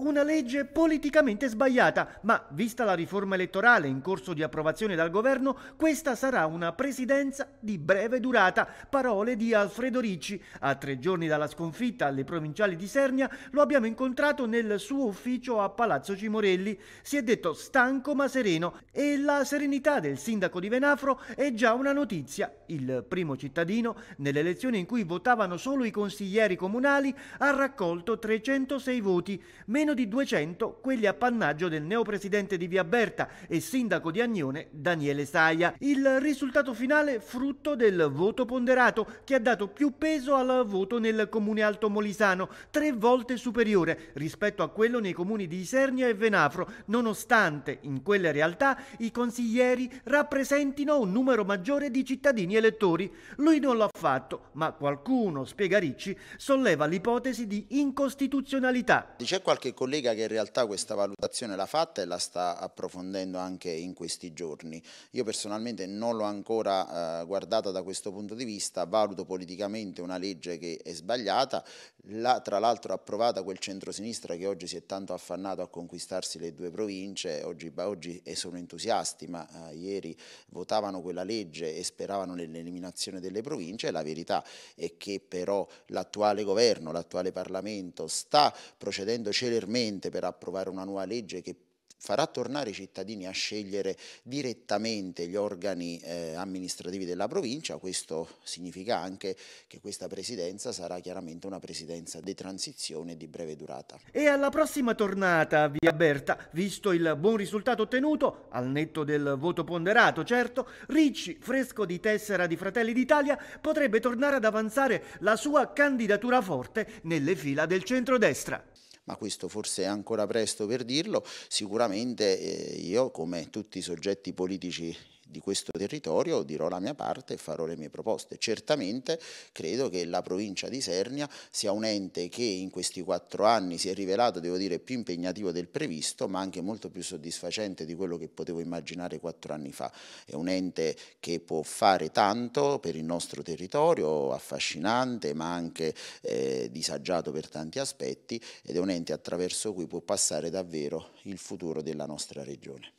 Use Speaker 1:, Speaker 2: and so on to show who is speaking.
Speaker 1: Una legge politicamente sbagliata, ma vista la riforma elettorale in corso di approvazione dal governo, questa sarà una presidenza di breve durata. Parole di Alfredo Ricci. A tre giorni dalla sconfitta alle provinciali di Sernia lo abbiamo incontrato nel suo ufficio a Palazzo Cimorelli. Si è detto stanco ma sereno e la serenità del sindaco di Venafro è già una notizia. Il primo cittadino, nelle elezioni in cui votavano solo i consiglieri comunali, ha raccolto 306 voti, meno meno di 200 quelli appannaggio del neopresidente di Via Berta e sindaco di Agnone Daniele Saia. Il risultato finale frutto del voto ponderato che ha dato più peso al voto nel comune Alto Molisano, tre volte superiore rispetto a quello nei comuni di Isernia e Venafro, nonostante in quelle realtà i consiglieri rappresentino un numero maggiore di cittadini elettori. Lui non l'ha fatto, ma
Speaker 2: qualcuno, spiega Ricci, solleva l'ipotesi di incostituzionalità. C'è qualche collega che in realtà questa valutazione l'ha fatta e la sta approfondendo anche in questi giorni. Io personalmente non l'ho ancora eh, guardata da questo punto di vista, valuto politicamente una legge che è sbagliata, la, tra l'altro approvata quel centrosinistra che oggi si è tanto affannato a conquistarsi le due province, oggi, oggi sono entusiasti, ma eh, ieri votavano quella legge e speravano nell'eliminazione delle province, la verità è che però l'attuale governo, l'attuale Parlamento sta procedendo celermente ulteriormente per approvare una nuova legge che farà tornare i cittadini a scegliere direttamente gli organi eh, amministrativi della provincia, questo significa anche che questa presidenza sarà chiaramente una presidenza di transizione di breve durata.
Speaker 1: E alla prossima tornata Via Berta, visto il buon risultato ottenuto, al netto del voto ponderato certo, Ricci, fresco di tessera di Fratelli d'Italia, potrebbe tornare ad avanzare la sua candidatura forte nelle fila del centrodestra
Speaker 2: ma questo forse è ancora presto per dirlo, sicuramente eh, io come tutti i soggetti politici di questo territorio dirò la mia parte e farò le mie proposte. Certamente credo che la provincia di Sernia sia un ente che in questi quattro anni si è rivelato, devo dire, più impegnativo del previsto, ma anche molto più soddisfacente di quello che potevo immaginare quattro anni fa. È un ente che può fare tanto per il nostro territorio, affascinante, ma anche eh, disagiato per tanti aspetti, ed è un ente attraverso cui può passare davvero il futuro della nostra regione.